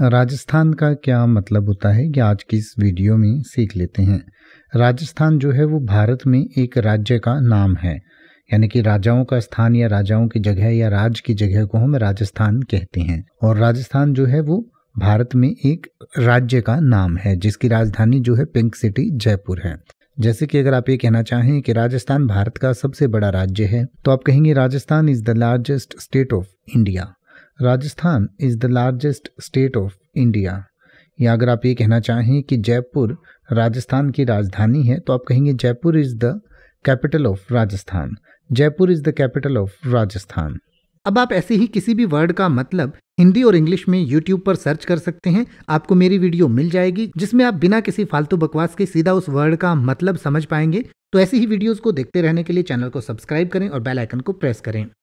राजस्थान का क्या मतलब होता है ये आज की इस वीडियो में सीख लेते हैं राजस्थान जो है वो भारत में एक राज्य का नाम है यानी कि राजाओं का स्थान या राजाओं की जगह या राज की जगह को हम राजस्थान कहते हैं और राजस्थान जो है वो भारत में एक राज्य का नाम है जिसकी राजधानी जो है पिंक सिटी जयपुर है जैसे कि अगर आप ये कहना चाहें कि राजस्थान भारत का सबसे बड़ा राज्य है तो आप कहेंगे Rajasthan is the largest state of India Rajasthan is the largest state of India या अगर आप ये कहना चाहें कि जयपुर राजस्थान की राजधानी है तो आप कहेंगे Jaipur is the capital of Rajasthan Jaipur is the capital of Rajasthan अब आप ऐसे ही किसी भी वर्ड का मतलब हिंदी और इंग्लिश में यूट्यूब पर सर्च कर सकते हैं आपको मेरी वीडियो मिल जाएगी जिसमें आप बिना किसी फालतू बकवास के सीधा उस वर्ड का मतलब समझ पाएंगे तो ऐसी ही वीडियोस को देखते रहने के लिए चैनल को सब्सक्राइब करें और बेल आइकन को प्रेस करें